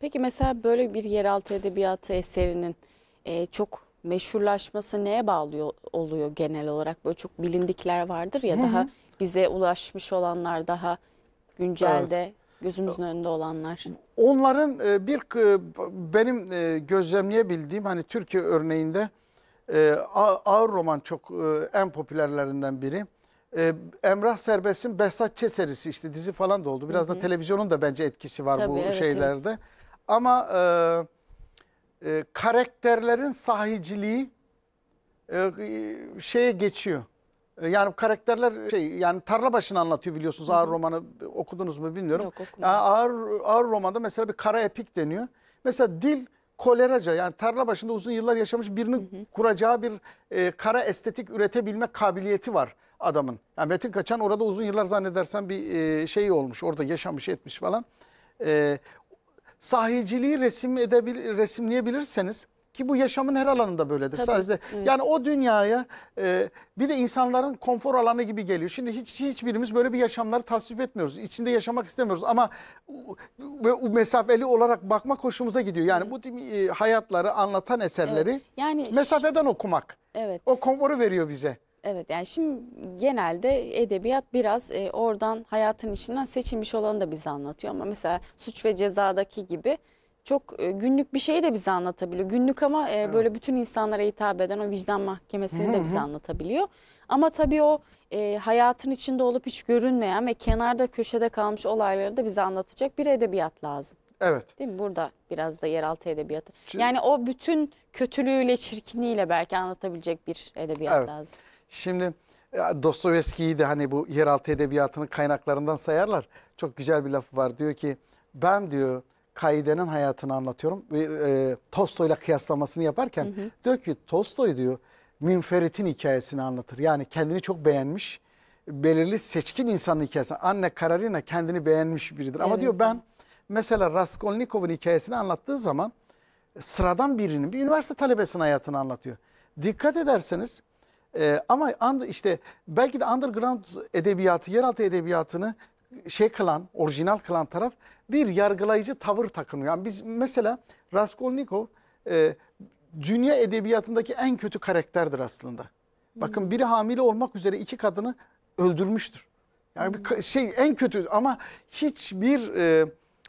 Peki mesela böyle bir yeraltı edebiyatı eserinin e, çok meşhurlaşması neye bağlı oluyor genel olarak? Böyle çok bilindikler vardır ya Hı -hı. daha bize ulaşmış olanlar daha güncelde evet. gözümüzün önünde olanlar. Onların e, bir benim e, gözlemleyebildiğim hani Türkiye örneğinde e, ağır roman çok en popülerlerinden biri. Ee, Emrah Serbest'in Behzat Ç serisi işte dizi falan da oldu. Biraz hı hı. da televizyonun da bence etkisi var Tabii, bu evet, şeylerde. Evet. Ama e, e, karakterlerin sahiciliği e, şeye geçiyor. E, yani karakterler şey yani tarla başını anlatıyor biliyorsunuz. Hı hı. Ağır romanı okudunuz mu bilmiyorum. Yok, yani ağır, ağır romanda mesela bir kara epik deniyor. Mesela dil koleraca yani tarla başında uzun yıllar yaşamış birinin hı hı. kuracağı bir e, kara estetik üretebilme kabiliyeti var adamın. Yani Metin Kaçan orada uzun yıllar zannedersen bir e, şey olmuş orada yaşamış etmiş falan. E, sahiciliği resim resimleyebilirseniz ki bu yaşamın her alanında böyledir. Tabii, Sadece evet. yani o dünyaya e, bir de insanların konfor alanı gibi geliyor. Şimdi hiç hiçbirimiz böyle bir yaşamları tasvip etmiyoruz. İçinde yaşamak istemiyoruz ama ve mesafeli olarak bakmak hoşumuza gidiyor. Yani bu e, hayatları anlatan eserleri evet. yani mesafeden okumak. Evet. O konforu veriyor bize. Evet yani şimdi genelde edebiyat biraz e, oradan hayatın içinden seçilmiş olanı da bize anlatıyor. Ama mesela suç ve cezadaki gibi çok e, günlük bir şeyi de bize anlatabiliyor. Günlük ama e, böyle bütün insanlara hitap eden o vicdan mahkemesini de bize anlatabiliyor. Ama tabii o e, hayatın içinde olup hiç görünmeyen ve kenarda köşede kalmış olayları da bize anlatacak bir edebiyat lazım. Evet. Değil mi? Burada biraz da yeraltı edebiyatı. Çünkü- Yani o bütün kötülüğüyle, çirkinliğiyle belki anlatabilecek bir edebiyat Evet. lazım. Şimdi e, Dostoyevski'yi de hani bu yeraltı edebiyatının kaynaklarından sayarlar. Çok güzel bir lafı var. Diyor ki ben diyor Kaide'nin hayatını anlatıyorum. Bir e, Tolstoy'la kıyaslamasını yaparken hı hı. diyor ki Tolstoy diyor Münferit'in hikayesini anlatır. Yani kendini çok beğenmiş, belirli seçkin insanın hikayesi. Anne Kararina kendini beğenmiş biridir. Ama evet. diyor ben mesela Raskolnikov'un hikayesini anlattığı zaman sıradan birinin, bir üniversite talebesinin hayatını anlatıyor. Dikkat ederseniz e, ama and, işte belki de underground edebiyatı, yeraltı edebiyatını şey kılan, orijinal kılan taraf bir yargılayıcı tavır takınıyor. Yani biz mesela Raskolnikov e, dünya edebiyatındaki en kötü karakterdir aslında. Bakın hmm. biri hamile olmak üzere iki kadını öldürmüştür. Yani bir hmm. şey en kötü ama hiçbir e,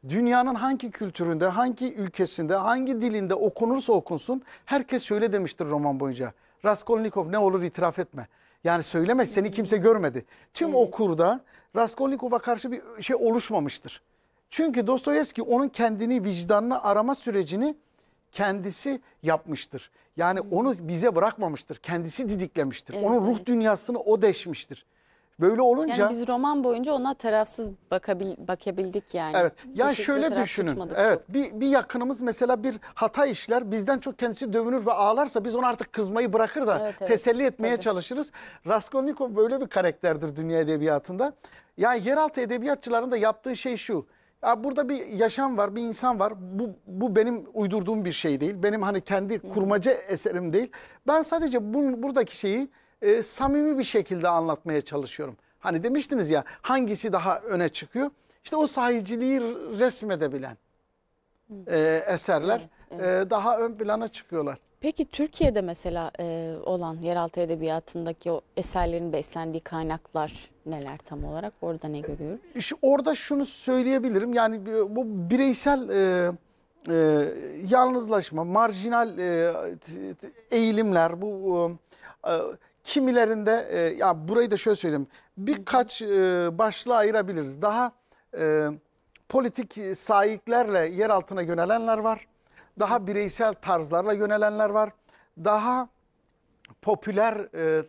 dünyanın hangi kültüründe, hangi ülkesinde, hangi dilinde okunursa okunsun herkes şöyle demiştir roman boyunca. Raskolnikov ne olur itiraf etme. Yani söyleme seni kimse görmedi. Tüm evet. okurda Raskolnikov'a karşı bir şey oluşmamıştır. Çünkü Dostoyevski onun kendini vicdanına arama sürecini kendisi yapmıştır. Yani onu bize bırakmamıştır. Kendisi didiklemiştir. Evet, Onun ruh dünyasını o deşmiştir. Böyle olunca yani biz roman boyunca ona tarafsız bakabil, bakabildik yani. Evet. Ya Işıklı şöyle düşünün. Evet. Çok. Bir bir yakınımız mesela bir hata işler, bizden çok kendisi dövünür ve ağlarsa biz ona artık kızmayı bırakır da evet, evet. teselli etmeye Tabii. çalışırız. Raskolnikov böyle bir karakterdir dünya edebiyatında. Yani yeraltı edebiyatçıların da yaptığı şey şu. Ya burada bir yaşam var, bir insan var. Bu, bu benim uydurduğum bir şey değil. Benim hani kendi kurmaca eserim değil. Ben sadece bu, buradaki şeyi e, samimi bir şekilde anlatmaya çalışıyorum. Hani demiştiniz ya hangisi daha öne çıkıyor? İşte o sahiciliği resmedebilen e, eserler evet, e, evet. E, daha ön plana çıkıyorlar. Peki Türkiye'de mesela e, olan yeraltı edebiyatındaki o eserlerin beslendiği kaynaklar neler tam olarak? Orada ne e, görüyoruz? E, şu, orada şunu söyleyebilirim. Yani bu bireysel e, e, yalnızlaşma, marjinal e, eğilimler, bu e, Kimilerinde e, ya burayı da şöyle söyleyeyim. Birkaç e, başlığa ayırabiliriz. Daha e, politik sahiplerle yer altına yönelenler var. Daha bireysel tarzlarla yönelenler var. Daha popüler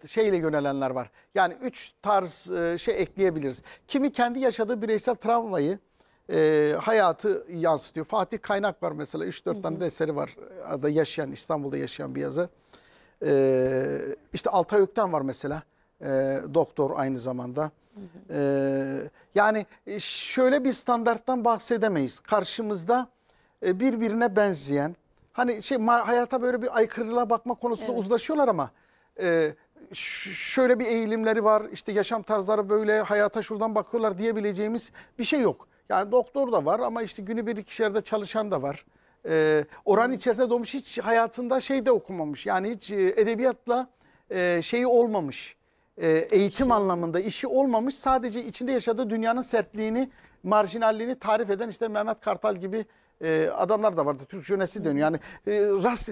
e, şeyle yönelenler var. Yani üç tarz e, şey ekleyebiliriz. Kimi kendi yaşadığı bireysel travmayı, e, hayatı yansıtıyor. Fatih Kaynak var mesela 3-4 tane de eseri var. Da yaşayan İstanbul'da yaşayan bir yazar. E, işte Altay Ökten var mesela. E, doktor aynı zamanda. Ee, e, yani şöyle bir standarttan bahsedemeyiz. Karşımızda e, birbirine benzeyen hani şey hayata böyle bir aykırılığa bakma konusunda evet. uzlaşıyorlar ama e, şöyle bir eğilimleri var işte yaşam tarzları böyle hayata şuradan bakıyorlar diyebileceğimiz bir şey yok. Yani doktor da var ama işte günü bir iki yerde çalışan da var e, oran içerisinde doğmuş hiç hayatında şey de okumamış. Yani hiç e, edebiyatla e, şeyi olmamış. E, eğitim işte. anlamında işi olmamış. Sadece içinde yaşadığı dünyanın sertliğini, marjinalliğini tarif eden işte Mehmet Kartal gibi e, adamlar da vardı. Türk jönesi dönüyor. Yani e, rast,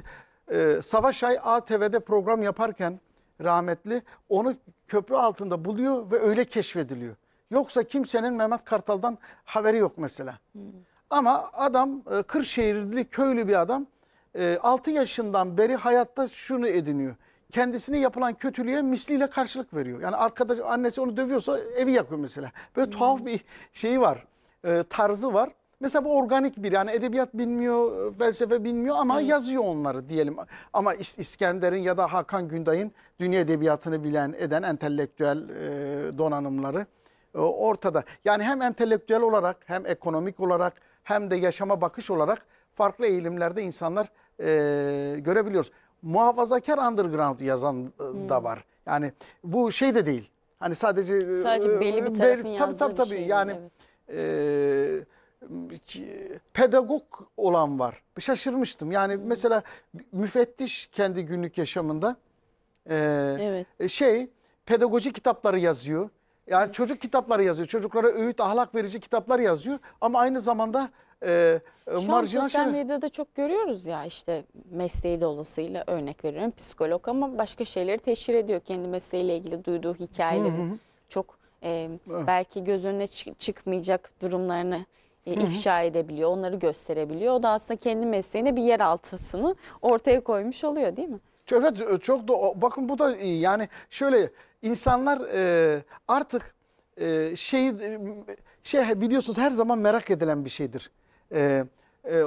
e, Savaşay ATV'de program yaparken rahmetli onu köprü altında buluyor ve öyle keşfediliyor. Yoksa kimsenin Mehmet Kartal'dan haberi yok mesela. Hmm. Ama adam e, Kırşehirli köylü bir adam e, 6 yaşından beri hayatta şunu ediniyor. Kendisine yapılan kötülüğe misliyle karşılık veriyor. Yani arkadaş annesi onu dövüyorsa evi yakıyor mesela. Böyle tuhaf bir şeyi var. E, tarzı var. Mesela bu organik bir yani edebiyat bilmiyor, e, felsefe bilmiyor ama evet. yazıyor onları diyelim. Ama İskender'in ya da Hakan Günday'ın dünya edebiyatını bilen, eden entelektüel e, donanımları e, ortada. Yani hem entelektüel olarak hem ekonomik olarak hem de yaşama bakış olarak farklı eğilimlerde insanlar e, görebiliyoruz. Muhafazakar underground yazan e, hmm. da var. Yani bu şey de değil. Hani sadece e, sadece belli bir e, tarafın bel, tabii, tabii, tabii. bir şey. Yani evet. e, pedagog olan var. Şaşırmıştım. Yani hmm. mesela müfettiş kendi günlük yaşamında e, evet. şey pedagoji kitapları yazıyor. Yani çocuk kitapları yazıyor. Çocuklara öğüt, ahlak verici kitaplar yazıyor. Ama aynı zamanda e, e Şu an marjinal sosyal şeyler. medyada çok görüyoruz ya işte mesleği dolayısıyla örnek veriyorum psikolog ama başka şeyleri teşhir ediyor. Kendi mesleğiyle ilgili duyduğu hikayelerin çok e, belki göz önüne çı- çıkmayacak durumlarını e, ifşa edebiliyor, onları gösterebiliyor. O da aslında kendi mesleğine bir yer altısını ortaya koymuş oluyor değil mi? Evet çok da bakın bu da iyi. yani şöyle insanlar e, artık e, şey, şey biliyorsunuz her zaman merak edilen bir şeydir. E, e,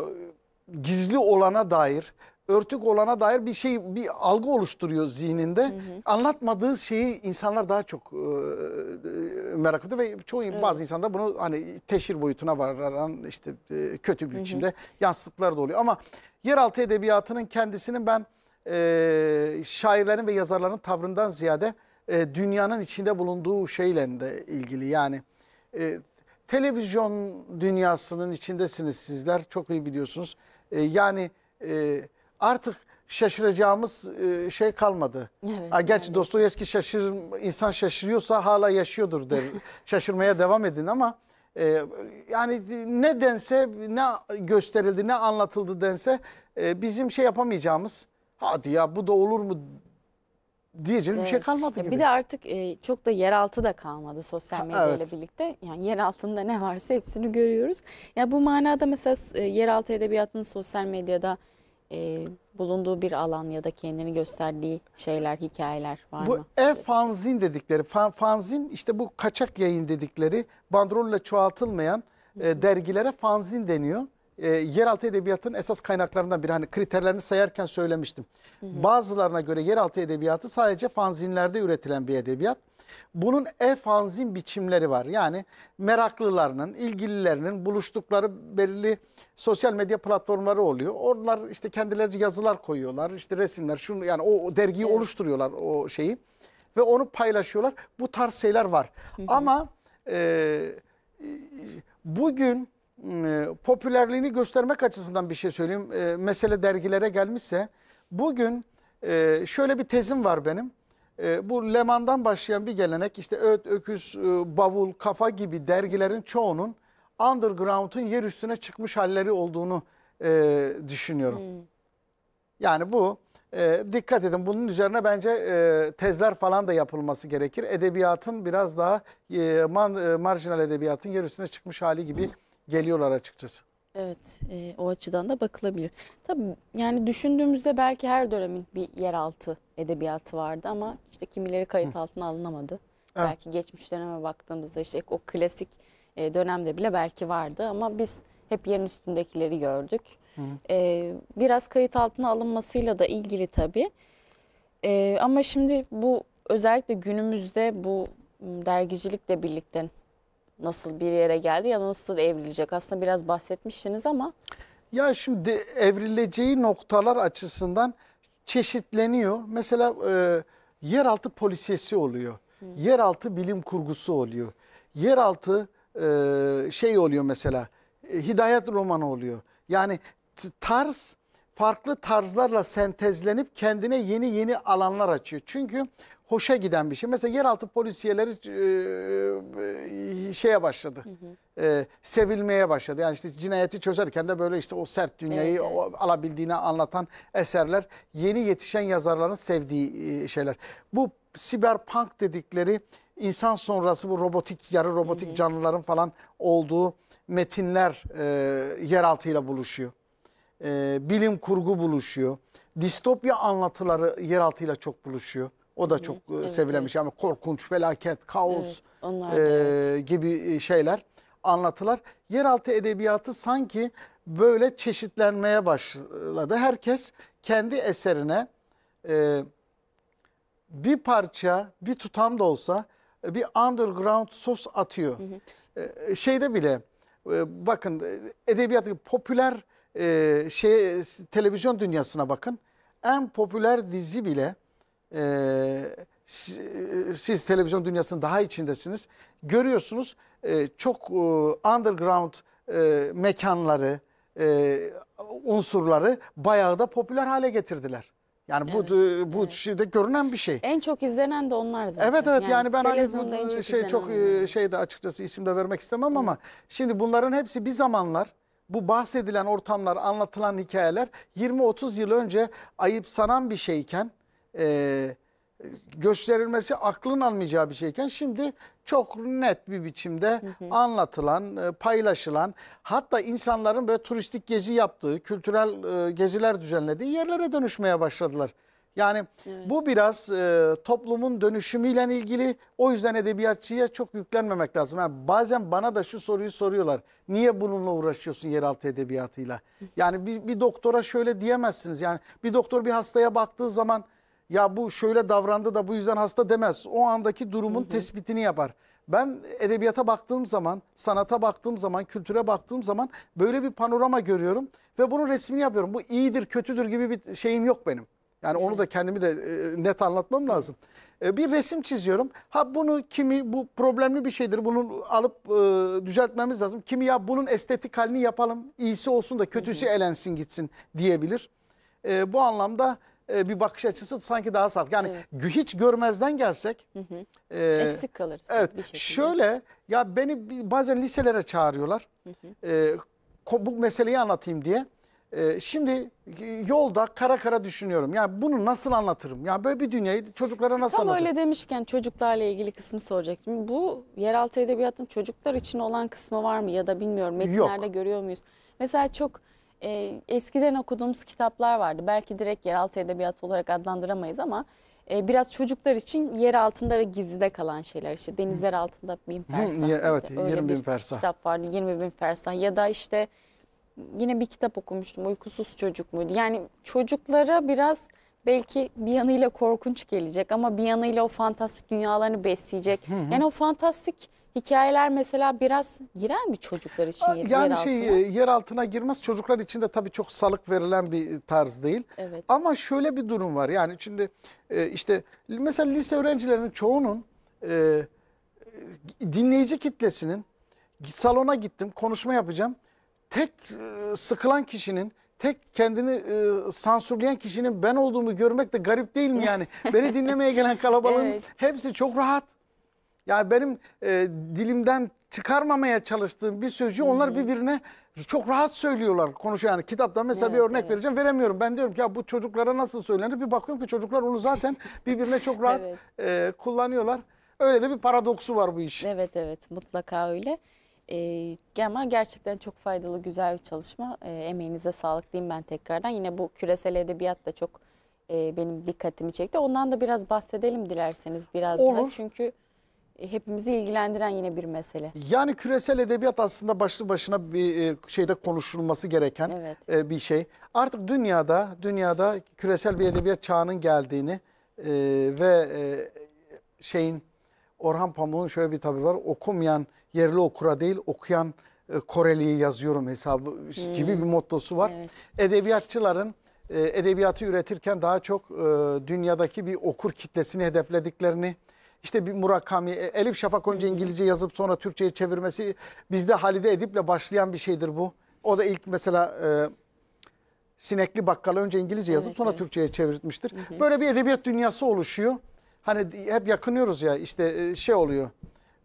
gizli olana dair, örtük olana dair bir şey, bir algı oluşturuyor zihninde. Hı hı. Anlatmadığı şeyi insanlar daha çok e, merak ediyor ve çoğu evet. bazı insanda bunu hani teşhir boyutuna varan işte e, kötü bir hı hı. biçimde yansıttıklar da oluyor. Ama yeraltı edebiyatının kendisinin ben e, şairlerin ve yazarların tavrından ziyade e, dünyanın içinde bulunduğu şeyle de ilgili. Yani e, televizyon dünyasının içindesiniz sizler çok iyi biliyorsunuz. E, yani e, artık şaşıracağımız e, şey kalmadı. Evet, ha, gerçi yani. Dostoyevski şaşır, insan şaşırıyorsa hala yaşıyordur der. Şaşırmaya devam edin ama e, yani ne dense ne gösterildi ne anlatıldı dense e, bizim şey yapamayacağımız hadi ya bu da olur mu diyeceğim evet. bir şey kalmadı gibi. Bir de artık e, çok da yeraltı da kalmadı sosyal medyayla evet. birlikte. Yani yer altında ne varsa hepsini görüyoruz. Ya yani bu manada mesela e, yeraltı edebiyatının sosyal medyada e, bulunduğu bir alan ya da kendini gösterdiği şeyler, hikayeler var bu mı? Bu e e-fanzin dedikleri, fan, fanzin işte bu kaçak yayın dedikleri bandrolle çoğaltılmayan e, dergilere fanzin deniyor e, yeraltı edebiyatının esas kaynaklarından biri. Hani kriterlerini sayarken söylemiştim. Hı hı. Bazılarına göre yeraltı edebiyatı sadece fanzinlerde üretilen bir edebiyat. Bunun e-fanzin biçimleri var. Yani meraklılarının, ilgililerinin buluştukları belli sosyal medya platformları oluyor. Onlar işte kendilerince yazılar koyuyorlar, işte resimler, şunu yani o, o dergiyi evet. oluşturuyorlar o şeyi ve onu paylaşıyorlar. Bu tarz şeyler var. Hı hı. Ama e, bugün Hmm, e, popülerliğini göstermek açısından bir şey söyleyeyim. E, mesele dergilere gelmişse bugün e, şöyle bir tezim var benim. bu Leman'dan başlayan bir gelenek işte Öt, Öküz, Bavul, Kafa gibi dergilerin çoğunun underground'un yer üstüne çıkmış halleri olduğunu düşünüyorum. Hmm. Yani bu dikkat edin bunun üzerine bence tezler falan da yapılması gerekir. Edebiyatın biraz daha e, marjinal edebiyatın yer üstüne çıkmış hali gibi... Hmm geliyorlar açıkçası. Evet e, o açıdan da bakılabilir. Tabii yani düşündüğümüzde belki her dönemin bir yeraltı edebiyatı vardı ama işte kimileri kayıt altına alınamadı. Evet. Belki geçmiş döneme baktığımızda işte o klasik e, dönemde bile belki vardı ama biz hep yerin üstündekileri gördük. E, biraz kayıt altına alınmasıyla da ilgili tabii. E, ama şimdi bu özellikle günümüzde bu dergicilikle birlikte nasıl bir yere geldi ya nasıl evrilecek? Aslında biraz bahsetmiştiniz ama. Ya şimdi evrileceği noktalar açısından çeşitleniyor. Mesela e, yeraltı polisiyesi oluyor. Hı. Yeraltı bilim kurgusu oluyor. Yeraltı e, şey oluyor mesela. E, hidayet romanı oluyor. Yani tarz farklı tarzlarla sentezlenip kendine yeni yeni alanlar açıyor. Çünkü hoşa giden bir şey. Mesela yeraltı polisiyeleri e, e, şeye başladı. Hı hı. E, sevilmeye başladı. Yani işte cinayeti çözerken de böyle işte o sert dünyayı evet, evet. alabildiğini anlatan eserler yeni yetişen yazarların sevdiği e, şeyler. Bu siberpunk dedikleri insan sonrası bu robotik yarı robotik hı hı. canlıların falan olduğu metinler e, yeraltıyla buluşuyor. E, bilim kurgu buluşuyor. Distopya anlatıları yeraltıyla çok buluşuyor. O da çok e, evet, sevilen bir ama korkunç, felaket, kaos evet, e, gibi e, şeyler anlatılar. Yeraltı edebiyatı sanki böyle çeşitlenmeye başladı. Herkes kendi eserine e, bir parça, bir tutam da olsa e, bir underground sos atıyor. Hı hı. E, şeyde bile e, bakın edebiyat popüler e, şey televizyon dünyasına bakın. En popüler dizi bile e, siz televizyon dünyasının daha içindesiniz. Görüyorsunuz e, çok e, underground e, mekanları, e, unsurları bayağı da popüler hale getirdiler. Yani evet, bu bu evet. şeyde görünen bir şey. En çok izlenen de onlar zaten. Evet evet yani, yani ben hani bu çok şey çok e, yani. şeyde açıkçası isim de vermek istemem Hı. ama şimdi bunların hepsi bir zamanlar bu bahsedilen ortamlar, anlatılan hikayeler 20-30 yıl önce ayıp sanan bir şeyken e, gösterilmesi aklın almayacağı bir şeyken şimdi çok net bir biçimde hı hı. anlatılan, e, paylaşılan hatta insanların böyle turistik gezi yaptığı, kültürel e, geziler düzenlediği yerlere dönüşmeye başladılar. Yani evet. bu biraz e, toplumun dönüşümüyle ilgili. O yüzden edebiyatçıya çok yüklenmemek lazım. Yani bazen bana da şu soruyu soruyorlar. Niye bununla uğraşıyorsun yeraltı edebiyatıyla? Yani bir, bir doktora şöyle diyemezsiniz. Yani bir doktor bir hastaya baktığı zaman ya bu şöyle davrandı da bu yüzden hasta demez. O andaki durumun hı hı. tespitini yapar. Ben edebiyata baktığım zaman, sanata baktığım zaman, kültüre baktığım zaman böyle bir panorama görüyorum ve bunun resmini yapıyorum. Bu iyidir, kötüdür gibi bir şeyim yok benim. Yani onu da kendimi de e, net anlatmam lazım. E, bir resim çiziyorum. Ha bunu kimi bu problemli bir şeydir. Bunu alıp e, düzeltmemiz lazım. Kimi ya bunun estetik halini yapalım. İyisi olsun da kötüsü elensin gitsin diyebilir. bu anlamda e, bir bakış açısı sanki daha sağlıklı. Yani evet. hiç görmezden gelsek hı hı. E, eksik kalırız. Evet. Bir Şöyle ya beni bazen liselere çağırıyorlar. Hı hı. E, bu meseleyi anlatayım diye. E, şimdi yolda kara kara düşünüyorum. Yani bunu nasıl anlatırım? Ya böyle bir dünyayı çocuklara nasıl Tam anlatırım? Tam öyle demişken çocuklarla ilgili kısmı soracaktım. Bu yeraltı edebiyatın çocuklar için olan kısmı var mı? Ya da bilmiyorum metinlerde Yok. görüyor muyuz? Mesela çok e, eskiden okuduğumuz kitaplar vardı. Belki direkt yeraltı edebiyatı olarak adlandıramayız ama e, biraz çocuklar için yer altında ve gizlide kalan şeyler. işte denizler altında bin fersah. evet Öyle 20 bin fersah. kitap vardı 20 bin fersah ya da işte yine bir kitap okumuştum uykusuz çocuk muydu? Yani çocuklara biraz belki bir yanıyla korkunç gelecek ama bir yanıyla o fantastik dünyalarını besleyecek. Hı hı. Yani o fantastik hikayeler mesela biraz girer mi çocuklar için yer, yani yer altına? şey e, yer altına girmez. Çocuklar için de tabii çok salık verilen bir tarz değil. Evet. Ama şöyle bir durum var. Yani şimdi e, işte mesela lise öğrencilerinin çoğunun e, dinleyici kitlesinin salona gittim konuşma yapacağım. Tek sıkılan kişinin tek kendini e, sansürleyen kişinin ben olduğumu görmek de garip değil mi yani? Beni dinlemeye gelen kalabalığın evet. hepsi çok rahat. Yani benim e, dilimden çıkarmamaya çalıştığım bir sözcüğü onlar birbirine çok rahat söylüyorlar konuşuyor. Yani kitaptan mesela bir örnek evet. vereceğim veremiyorum. Ben diyorum ki ya bu çocuklara nasıl söylenir? Bir bakıyorum ki çocuklar onu zaten birbirine çok rahat Evet. e, kullanıyorlar. Öyle de bir paradoksu var bu iş. Evet evet mutlaka öyle. Ee, ama gerçekten çok faydalı güzel bir çalışma. Ee, emeğinize sağlık diyeyim ben tekrardan. Yine bu küresel edebiyat da çok e, benim dikkatimi çekti. Ondan da biraz bahsedelim dilerseniz biraz daha. Çünkü hepimizi ilgilendiren yine bir mesele. Yani küresel edebiyat aslında başlı başına bir e, şeyde konuşulması gereken evet. E, bir şey. Artık dünyada dünyada küresel bir edebiyat çağının geldiğini e, ve şeyin Orhan Pamuk'un şöyle bir tabi var. Okumayan yerli okura değil okuyan Koreli'yi yazıyorum hesabı hmm. gibi bir mottosu var. Evet. Edebiyatçıların edebiyatı üretirken daha çok dünyadaki bir okur kitlesini hedeflediklerini işte bir Murakami, e, Elif Şafak önce İngilizce yazıp sonra Türkçe'ye çevirmesi bizde Halide Edip'le başlayan bir şeydir bu. O da ilk mesela e, Sinekli Bakkal'ı önce İngilizce yazıp evet, sonra evet. Türkçe'ye çevirtmiştir. Hı hı. Böyle bir edebiyat dünyası oluşuyor. Hani hep yakınıyoruz ya işte e, şey oluyor.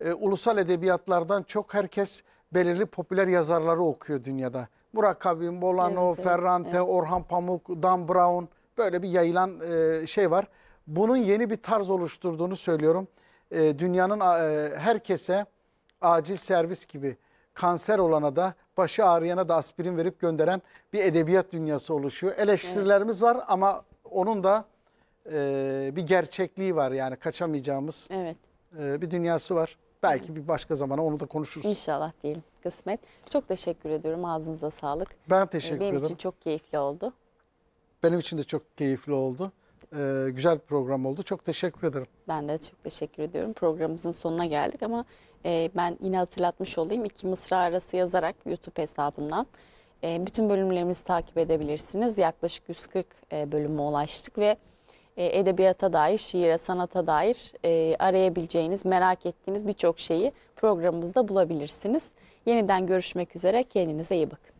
E, ulusal edebiyatlardan çok herkes belirli popüler yazarları okuyor dünyada. Murakami, Bolano, evet, Ferrante, evet. Orhan Pamuk, Dan Brown böyle bir yayılan e, şey var bunun yeni bir tarz oluşturduğunu söylüyorum. E, dünyanın e, herkese acil servis gibi kanser olana da başı ağrıyana da aspirin verip gönderen bir edebiyat dünyası oluşuyor. Eleştirilerimiz evet. var ama onun da e, bir gerçekliği var yani kaçamayacağımız evet. e, bir dünyası var. Belki bir başka zamana onu da konuşuruz. İnşallah diyelim kısmet. Çok teşekkür ediyorum ağzınıza sağlık. Ben ee, teşekkür ederim. Benim için çok keyifli oldu. Benim için de çok keyifli oldu e, güzel bir program oldu. Çok teşekkür ederim. Ben de çok teşekkür ediyorum. Programımızın sonuna geldik ama e, ben yine hatırlatmış olayım. İki Mısra Arası yazarak YouTube hesabından e, bütün bölümlerimizi takip edebilirsiniz. Yaklaşık 140 e, bölüme ulaştık ve e, edebiyata dair, şiire, sanata dair e, arayabileceğiniz, merak ettiğiniz birçok şeyi programımızda bulabilirsiniz. Yeniden görüşmek üzere. Kendinize iyi bakın.